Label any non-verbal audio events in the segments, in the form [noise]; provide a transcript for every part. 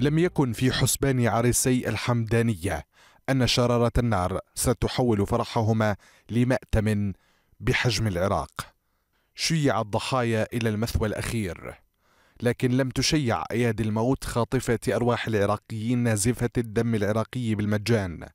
لم يكن في حسبان عريسي الحمدانية أن شرارة النار ستحول فرحهما لمأتم بحجم العراق شيع الضحايا إلى المثوى الأخير لكن لم تشيع أيادي الموت خاطفة أرواح العراقيين نازفة الدم العراقي بالمجان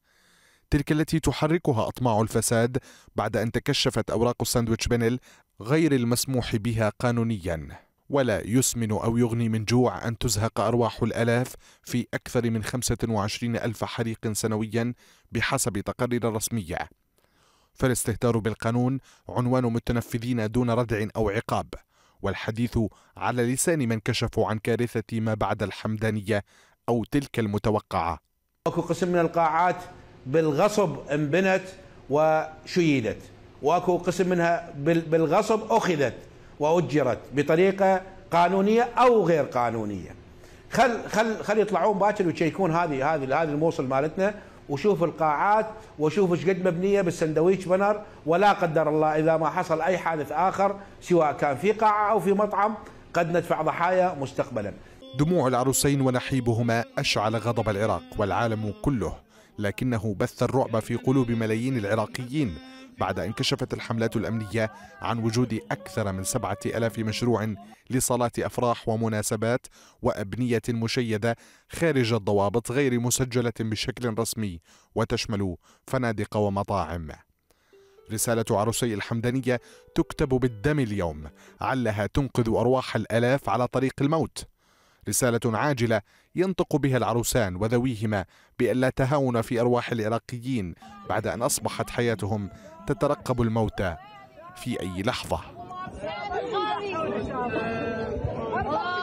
تلك التي تحركها أطماع الفساد بعد أن تكشفت أوراق الساندويتش بانل غير المسموح بها قانونياً ولا يسمن أو يغني من جوع أن تزهق أرواح الألاف في أكثر من 25 ألف حريق سنويا بحسب تقارير رسمية فالاستهتار بالقانون عنوان متنفذين دون ردع أو عقاب والحديث على لسان من كشفوا عن كارثة ما بعد الحمدانية أو تلك المتوقعة أكو قسم من القاعات بالغصب انبنت وشيدت وأكو قسم منها بالغصب أخذت وأجرت بطريقة قانونية أو غير قانونية خل خل خل يطلعون باكر ويشيكون هذه هذه هذه الموصل مالتنا وشوف القاعات وشوف ايش قد مبنيه بالسندويش بنر ولا قدر الله اذا ما حصل اي حادث اخر سواء كان في قاعه او في مطعم قد ندفع ضحايا مستقبلا. دموع العروسين ونحيبهما اشعل غضب العراق والعالم كله لكنه بث الرعب في قلوب ملايين العراقيين بعد أن كشفت الحملات الأمنية عن وجود أكثر من سبعة ألاف مشروع لصلاة أفراح ومناسبات وأبنية مشيدة خارج الضوابط غير مسجلة بشكل رسمي وتشمل فنادق ومطاعم رسالة عروسي الحمدانية تكتب بالدم اليوم علها تنقذ أرواح الآلاف على طريق الموت رسالة عاجلة ينطق بها العروسان وذويهما بألا تهاون في أرواح العراقيين بعد أن أصبحت حياتهم تترقب الموت في أي لحظة [laughs]